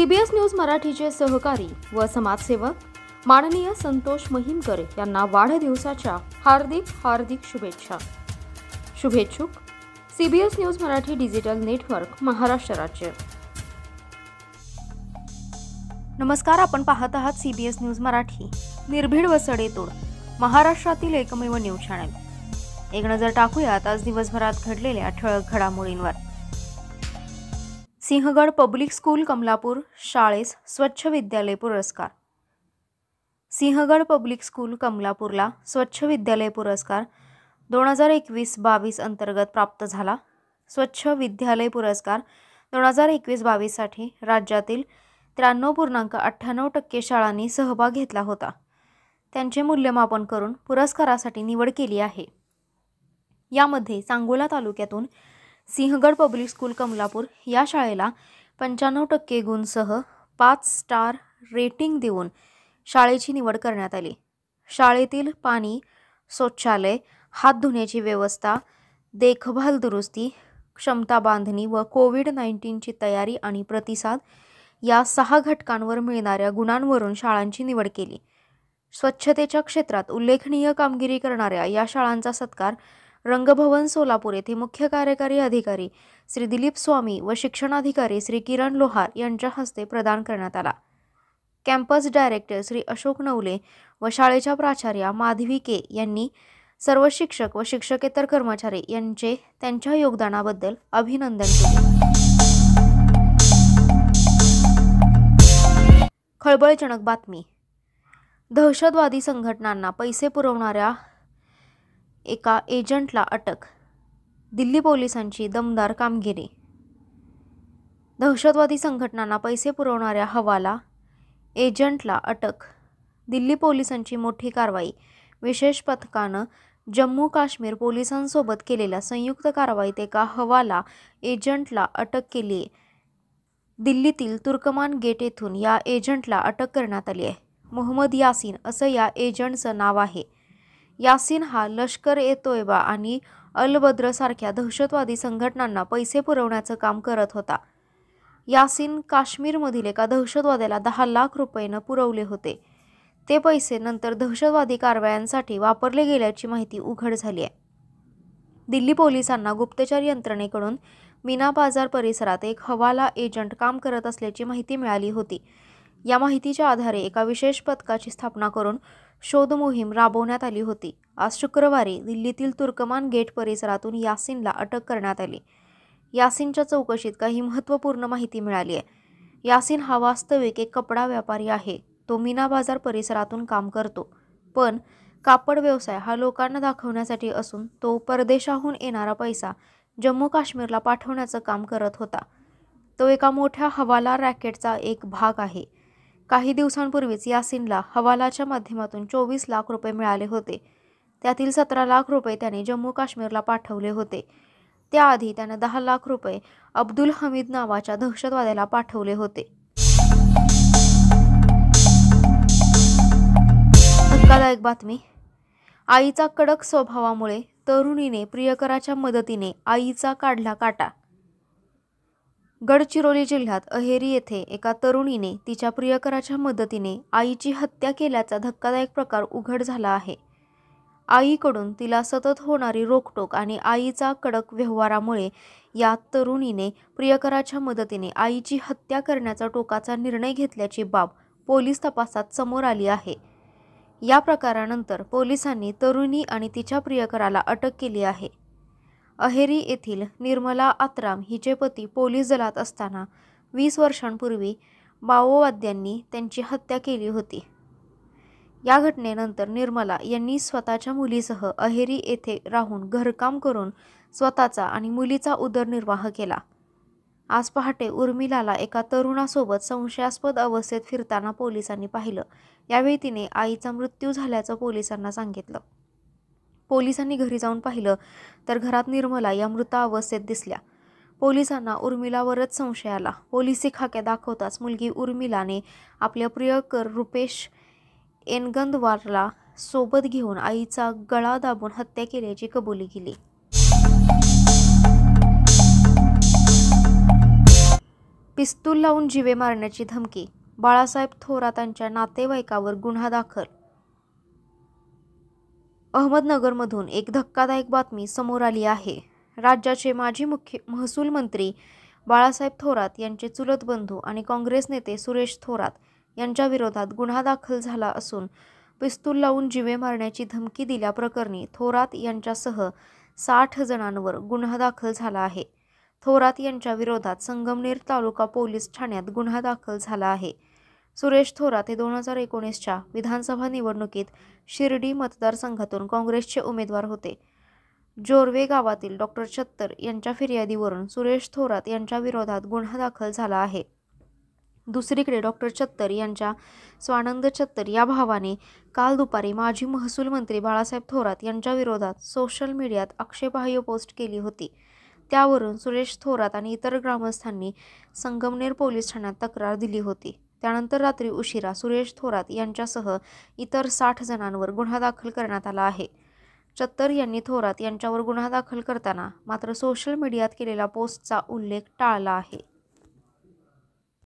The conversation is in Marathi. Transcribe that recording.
सीबीएस न्यूज मराठीचे सहकारी व समाजसेवक माननीय संतोष महिमकर यांना वाढदिवसाच्या हार्दिक हार्दिक शुभेच्छा शुभेच्छुक CBS news Marathi digital network Maharashtra राज्य नमस्कार आपण पाहत आहात सीबीएस न्यूज मराठी निर्भीड व सडेतोड महाराष्ट्रातील एकमेव न्यूज चॅनल एक नजर टाकूयात आज दिवसभरात घडलेल्या ठळक घडामोडींवर सिंहगड पब्लिक स्कूल कमलापूर शाळेस स्वच्छ विद्यालय पुरस्कार सिंहगड पब्लिक स्कूल कमलापूरला स्वच्छ विद्यालय पुरस्कार दोन हजार एकवीस बावीस अंतर्गत प्राप्त झाला स्वच्छ विद्यालय पुरस्कार दोन हजार एकवीस बावीससाठी राज्यातील त्र्याण्णव पूर्णांक अठ्ठ्याण्णव टक्के शाळांनी सहभाग घेतला होता त्यांचे मूल्यमापन करून पुरस्कारासाठी निवड केली आहे यामध्ये सांगोला तालुक्यातून सिंहगड पब्लिक स्कूल कमलापूर या शाळेला पंच्याण्णव टक्के गुणसह पाच स्टार रेटिंग देऊन शाळेची निवड करण्यात आली शाळेतील पाणी शौचालय हात धुण्याची व्यवस्था देखभाल दुरुस्ती क्षमता बांधणी व कोविड नाईन्टीनची तयारी आणि प्रतिसाद या सहा घटकांवर मिळणाऱ्या गुणांवरून शाळांची निवड केली स्वच्छतेच्या क्षेत्रात उल्लेखनीय कामगिरी करणाऱ्या या शाळांचा सत्कार रंगभवन सोलापूर येथे मुख्य कार्यकारी अधिकारी श्री दिलीप स्वामी व शिक्षणाधिकारी श्री किरण लोहार यांच्या हस्ते प्रदान करण्यात आला कॅम्पस डायरेक्टर श्री अशोक नवले व शाळेच्या प्राचार्या माधवी के यांनी सर्व शिक्षक व शिक्षकेतर कर्मचारी यांचे त्यांच्या योगदानाबद्दल अभिनंदन केले खळबळजनक बातमी दहशतवादी संघटनांना पैसे पुरवणाऱ्या एका एजंटला अटक दिल्ली पोलिसांची दमदार कामगिरी दहशतवादी संघटनांना पैसे पुरवणाऱ्या हवाला एजंटला अटक दिल्ली पोलिसांची मोठी कारवाई विशेष पथकानं जम्मू काश्मीर पोलिसांसोबत केलेल्या संयुक्त कारवाईत एका हवाला एजंटला अटक केली आहे दिल्लीतील तुर्कमान गेट येथून या एजंटला अटक करण्यात आली आहे मोहम्मद यासीन असं या एजंटचं नाव आहे यासिन हा लष्कर ए तोयबा आणि सारख्या दहशतवादी संघटनांना पैसे पुरवण्याचं काम करत होता यासिन काश्मीरमधील एका दहशतवाद्याला दहा लाख रुपयेनं पुरवले होते ते पैसे नंतर दहशतवादी कारवायांसाठी वापरले गेल्याची माहिती उघड झाली आहे दिल्ली पोलिसांना गुप्तचर यंत्रणेकडून मीना बाजार परिसरात एक हवाला एजंट काम करत असल्याची माहिती मिळाली होती या माहितीच्या आधारे एका विशेष पथकाची स्थापना करून शोध मोहीम राबवण्यात आली होती आज शुक्रवारी दिल्लीतील तुर्कमान गेट परिसरातून यासिनला अटक करण्यात आली यासिनच्या चौकशीत काही महत्त्वपूर्ण माहिती मिळाली आहे यासिन हा वास्तविक एक कपडा व्यापारी आहे तो मीना बाजार परिसरातून काम करतो पण कापड व्यवसाय हा लोकांना दाखवण्यासाठी असून तो परदेशाहून येणारा पैसा जम्मू काश्मीरला पाठवण्याचं काम करत होता तो एका मोठ्या हवाला रॅकेटचा एक भाग आहे काही दिवसांपूर्वीच यासिनला हवालाच्या माध्यमातून चोवीस लाख रुपये मिळाले होते त्यातील सतरा लाख रुपये त्याने जम्मू काश्मीरला पाठवले होते त्याआधी त्यानं दहा लाख रुपये अब्दुल हमीद नावाच्या दहशतवाद्याला पाठवले होते धक्कादायक बातमी आईचा कडक स्वभावामुळे तरुणीने प्रियकराच्या मदतीने आईचा काढला काटा गडचिरोली जिल्ह्यात अहेरी येथे एका तरुणीने तिच्या प्रियकराच्या मदतीने आईची हत्या केल्याचा धक्कादायक प्रकार उघड झाला आहे आईकडून तिला सतत होणारी रोखटोक आणि आईचा कडक व्यवहारामुळे या तरुणीने प्रियकराच्या मदतीने आईची हत्या करण्याचा टोकाचा निर्णय घेतल्याची बाब पोलीस तपासात समोर आली आहे या प्रकारानंतर पोलिसांनी तरुणी आणि तिच्या प्रियकराला अटक केली आहे अहेरी येथील निर्मला आत्राम हिचे पती पोलीस दलात असताना वीस वर्षांपूर्वी माओवाद्यांनी त्यांची हत्या केली होती या घटनेनंतर निर्मला यांनी स्वतःच्या मुलीसह अहेरी येथे राहून घरकाम करून स्वतःचा आणि मुलीचा उदरनिर्वाह केला आज पहाटे उर्मिलाला एका तरुणासोबत संशयास्पद अवस्थेत फिरताना पोलिसांनी पाहिलं यावेळी तिने आईचा मृत्यू झाल्याचं पोलिसांना सांगितलं पोलिसांनी घरी जाऊन पाहिलं तर घरात निर्मला या मृत अवस्थेत दिसल्या पोलिसांना उर्मिलावरच संशय आला पोलिसी खाक्या दाखवताच मुलगी उर्मिलाने आपल्या प्रियकर रुपेश एनगंदवारला सोबत घेऊन आईचा गळा दाबून हत्या केल्याची कबुली केली पिस्तूल लावून जिवे मारण्याची धमकी बाळासाहेब थोरातांच्या नातेवाईकावर गुन्हा दाखल अहमदनगरमधून एक धक्कादायक बातमी समोर आली आहे राज्याचे माजी मुख्य महसूल मंत्री बाळासाहेब थोरात यांचे चुलत बंधू आणि काँग्रेस नेते सुरेश थोरात यांच्या विरोधात गुन्हा दाखल झाला असून पिस्तूल लावून जिवे मारण्याची धमकी दिल्याप्रकरणी थोरात यांच्यासह साठ जणांवर गुन्हा दाखल झाला आहे थोरात यांच्या विरोधात संगमनेर तालुका पोलीस ठाण्यात गुन्हा दाखल झाला आहे सुरेश थोरात हे दोन हजार एकोणीसच्या विधानसभा निवडणुकीत शिर्डी मतदारसंघातून काँग्रेसचे उमेदवार होते जोरवे गावातील डॉक्टर छत्तर यांच्या फिर्यादीवरून सुरेश थोरात यांच्या विरोधात गुन्हा दाखल झाला आहे दुसरीकडे डॉक्टर छत्तर यांच्या स्वानंद छत्तर या भावाने काल दुपारी माजी महसूल मंत्री बाळासाहेब थोरात यांच्या विरोधात सोशल मीडियात आक्षेपार्ह पोस्ट केली होती त्यावरून सुरेश थोरात आणि इतर ग्रामस्थांनी संगमनेर पोलीस ठाण्यात तक्रार दिली होती त्यानंतर रात्री उशिरा सुरेश थोरात यांच्यासह इतर साठ जणांवर गुन्हा दाखल करण्यात आला आहे चत्तर यांनी थोरात यांच्यावर गुन्हा दाखल करताना मात्र सोशल मीडियात केलेल्या पोस्टचा उल्लेख टाळला आहे